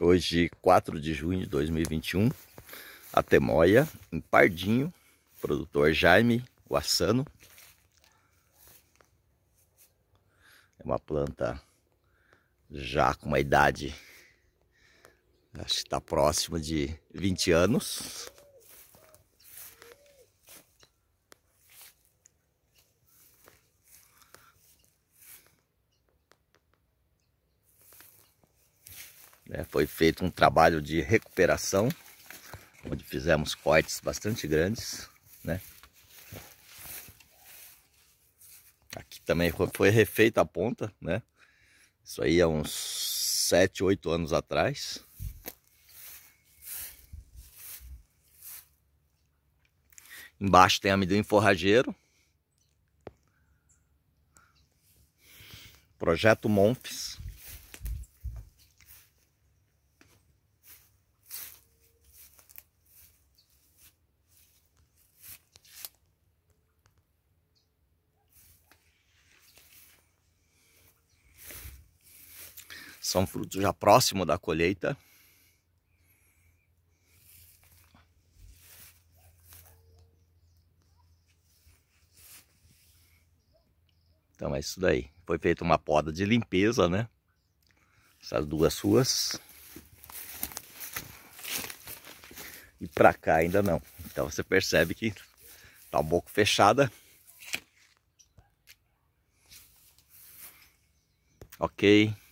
Hoje, 4 de junho de 2021, a Temoia, em Pardinho, produtor Jaime Guassano. É uma planta já com uma idade, acho que está próxima de 20 anos. Né? Foi feito um trabalho de recuperação, onde fizemos cortes bastante grandes, né? Aqui também foi refeita a ponta, né? Isso aí é uns 7, 8 anos atrás. Embaixo tem amendoim forrageiro. Projeto Montes. São frutos já próximo da colheita. Então é isso daí. Foi feita uma poda de limpeza, né? Essas duas suas. E pra cá ainda não. Então você percebe que tá um pouco fechada. Ok.